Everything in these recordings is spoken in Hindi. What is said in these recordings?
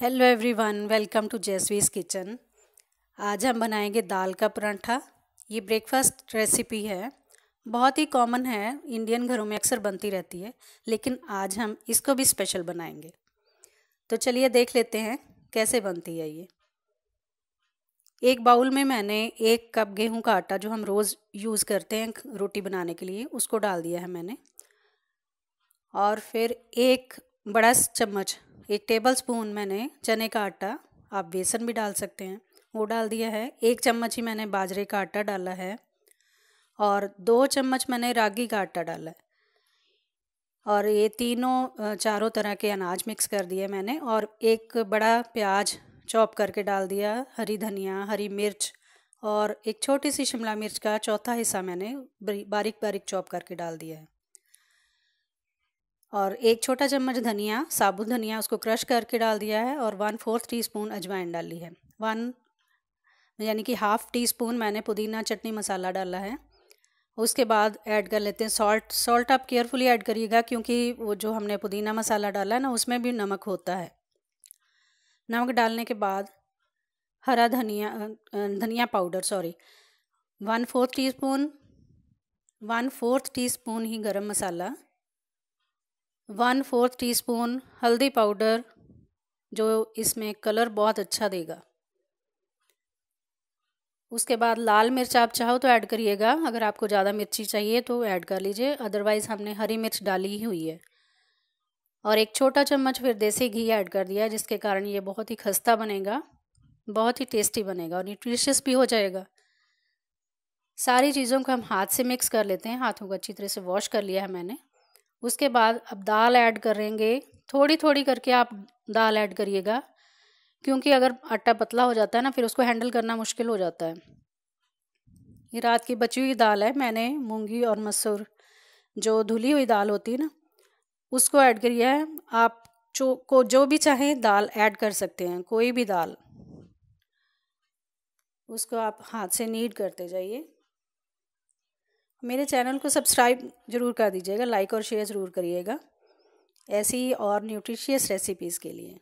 हेलो एवरीवन वेलकम टू जैसवीस किचन आज हम बनाएंगे दाल का परांठा ये ब्रेकफास्ट रेसिपी है बहुत ही कॉमन है इंडियन घरों में अक्सर बनती रहती है लेकिन आज हम इसको भी स्पेशल बनाएंगे तो चलिए देख लेते हैं कैसे बनती है ये एक बाउल में मैंने एक कप गेहूं का आटा जो हम रोज़ यूज़ करते हैं रोटी बनाने के लिए उसको डाल दिया है मैंने और फिर एक बड़ा चम्मच एक टेबल स्पून मैंने चने का आटा आप बेसन भी डाल सकते हैं वो डाल दिया है एक चम्मच ही मैंने बाजरे का आटा डाला है और दो चम्मच मैंने रागी का आटा डाला है और ये तीनों चारों तरह के अनाज मिक्स कर दिए मैंने और एक बड़ा प्याज चॉप करके डाल दिया हरी धनिया हरी मिर्च और एक छोटी सी शिमला मिर्च का चौथा हिस्सा मैंने बारीक बारीक चॉप करके डाल दिया है और एक छोटा चम्मच धनिया साबुत धनिया उसको क्रश करके डाल दिया है और वन फोर्थ टी स्पून अजवाइन डाली है वन यानी कि हाफ़ टी स्पून मैंने पुदीना चटनी मसाला डाला है उसके बाद ऐड कर लेते हैं सॉल्ट सॉल्ट आप केयरफुली ऐड करिएगा क्योंकि वो जो हमने पुदीना मसाला डाला है ना उसमें भी नमक होता है नमक डालने के बाद हरा धनिया धनिया powder sorry one fourth teaspoon one fourth teaspoon ही गरम मसाला वन फोर्थ टीस्पून हल्दी पाउडर जो इसमें कलर बहुत अच्छा देगा उसके बाद लाल मिर्च आप चाहो तो ऐड करिएगा अगर आपको ज़्यादा मिर्ची चाहिए तो ऐड कर लीजिए अदरवाइज़ हमने हरी मिर्च डाली ही हुई है और एक छोटा चम्मच फिर देसी घी ऐड कर दिया जिसके कारण ये बहुत ही खस्ता बनेगा बहुत ही टेस्टी बनेगा और न्यूट्रिशियस भी हो जाएगा सारी चीज़ों को हम हाथ से मिक्स कर लेते हैं हाथों को अच्छी तरह से वॉश कर लिया है मैंने उसके बाद अब दाल ऐड करेंगे थोड़ी थोड़ी करके आप दाल ऐड करिएगा क्योंकि अगर आटा पतला हो जाता है ना फिर उसको हैंडल करना मुश्किल हो जाता है ये रात की बची हुई दाल है मैंने मूंगी और मसूर जो धुली हुई दाल होती है ना उसको ऐड करिए है आप जो को जो भी चाहें दाल ऐड कर सकते हैं कोई भी दाल उसको आप हाथ से नीड करते जाइए मेरे चैनल को सब्सक्राइब ज़रूर कर दीजिएगा लाइक और शेयर ज़रूर करिएगा ऐसी और न्यूट्रिशियस रेसिपीज़ के लिए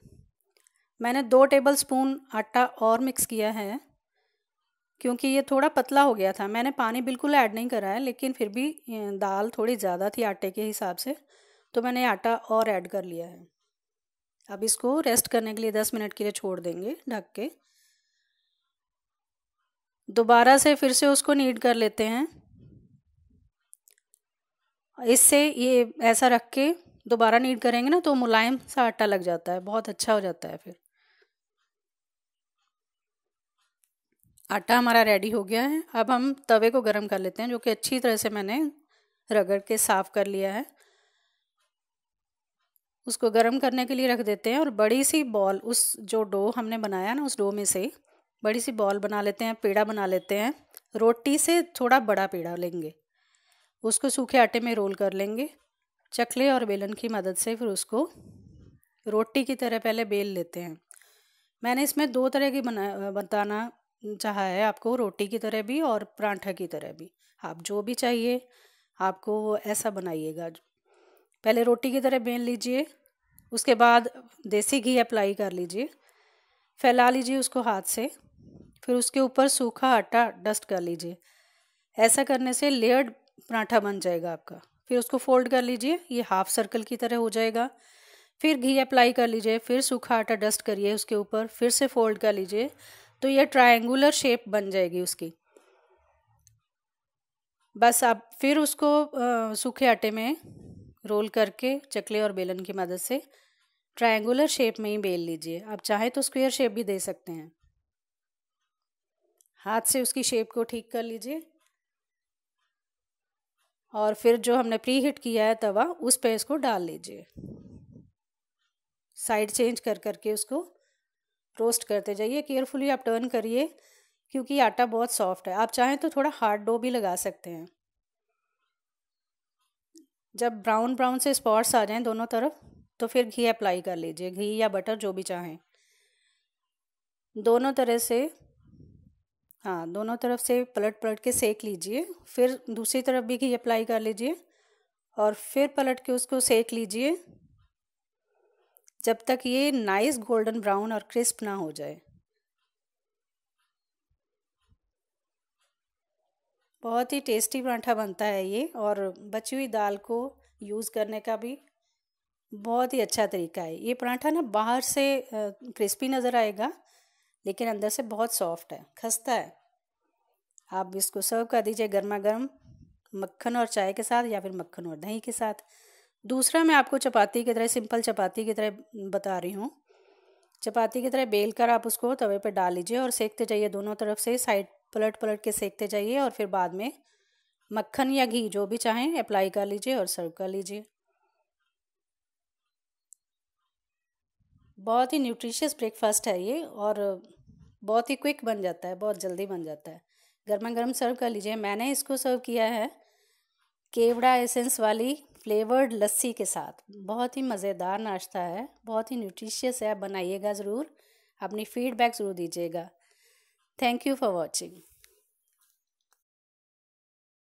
मैंने दो टेबल स्पून आटा और मिक्स किया है क्योंकि ये थोड़ा पतला हो गया था मैंने पानी बिल्कुल ऐड नहीं करा है लेकिन फिर भी दाल थोड़ी ज़्यादा थी आटे के हिसाब से तो मैंने आटा और ऐड कर लिया है अब इसको रेस्ट करने के लिए दस मिनट के लिए छोड़ देंगे ढक के दोबारा से फिर से उसको नीड कर लेते हैं इससे ये ऐसा रख के दोबारा नीट करेंगे ना तो मुलायम सा आटा लग जाता है बहुत अच्छा हो जाता है फिर आटा हमारा रेडी हो गया है अब हम तवे को गर्म कर लेते हैं जो कि अच्छी तरह से मैंने रगड़ के साफ कर लिया है उसको गर्म करने के लिए रख देते हैं और बड़ी सी बॉल उस जो डो हमने बनाया ना उस डो में से बड़ी सी बॉल बना लेते हैं पेड़ा बना लेते हैं रोटी से थोड़ा बड़ा पेड़ा लेंगे उसको सूखे आटे में रोल कर लेंगे चकले और बेलन की मदद से फिर उसको रोटी की तरह पहले बेल लेते हैं मैंने इसमें दो तरह की बना बताना चाहा है आपको रोटी की तरह भी और परांठा की तरह भी आप जो भी चाहिए आपको ऐसा बनाइएगा पहले रोटी की तरह बेल लीजिए उसके बाद देसी घी अप्लाई कर लीजिए फैला लीजिए उसको हाथ से फिर उसके ऊपर सूखा आटा डस्ट कर लीजिए ऐसा करने से लेयर्ड पराठा बन जाएगा आपका फिर उसको फोल्ड कर लीजिए ये हाफ सर्कल की तरह हो जाएगा फिर घी अप्लाई कर लीजिए फिर सूखा आटा डस्ट करिए उसके ऊपर फिर से फोल्ड कर लीजिए तो ये ट्रायंगुलर शेप बन जाएगी उसकी बस आप फिर उसको सूखे आटे में रोल करके चकले और बेलन की मदद से ट्रायंगुलर शेप में ही बेल लीजिए आप चाहें तो स्क्वायर शेप भी दे सकते हैं हाथ से उसकी शेप को ठीक कर लीजिए और फिर जो हमने प्री हीट किया है तवा उस पे इसको डाल लीजिए साइड चेंज कर करके उसको रोस्ट करते जाइए केयरफुली आप टर्न करिए क्योंकि आटा बहुत सॉफ्ट है आप चाहें तो थोड़ा हार्ड डो भी लगा सकते हैं जब ब्राउन ब्राउन से स्पॉट्स आ जाएं दोनों तरफ तो फिर घी अप्लाई कर लीजिए घी या बटर जो भी चाहें दोनों तरह से हाँ दोनों तरफ से पलट पलट के सेक लीजिए फिर दूसरी तरफ भी घी अप्लाई कर लीजिए और फिर पलट के उसको सेक लीजिए जब तक ये नाइस गोल्डन ब्राउन और क्रिस्प ना हो जाए बहुत ही टेस्टी पराठा बनता है ये और बची हुई दाल को यूज़ करने का भी बहुत ही अच्छा तरीका है ये पराठा ना बाहर से क्रिस्पी नज़र आएगा लेकिन अंदर से बहुत सॉफ्ट है खस्ता है आप इसको सर्व कर दीजिए गर्मा गर्म मक्खन और चाय के साथ या फिर मक्खन और दही के साथ दूसरा मैं आपको चपाती की तरह सिंपल चपाती की तरह बता रही हूँ चपाती की तरह बेल कर आप उसको तवे पर डाल लीजिए और सेकते जाइए दोनों तरफ से साइड पलट पलट के सेकते जाइए और फिर बाद में मक्खन या घी जो भी चाहें अप्लाई कर लीजिए और सर्व कर लीजिए बहुत ही न्यूट्रिशियस ब्रेकफास्ट है ये और बहुत ही क्विक बन जाता है बहुत जल्दी बन जाता है गर्मा गर्म सर्व कर लीजिए मैंने इसको सर्व किया है केवड़ा एसेंस वाली फ्लेवर्ड लस्सी के साथ बहुत ही मज़ेदार नाश्ता है बहुत ही न्यूट्रिशियस है आप बनाइएगा ज़रूर अपनी फीडबैक ज़रूर दीजिएगा थैंक यू फॉर वॉचिंग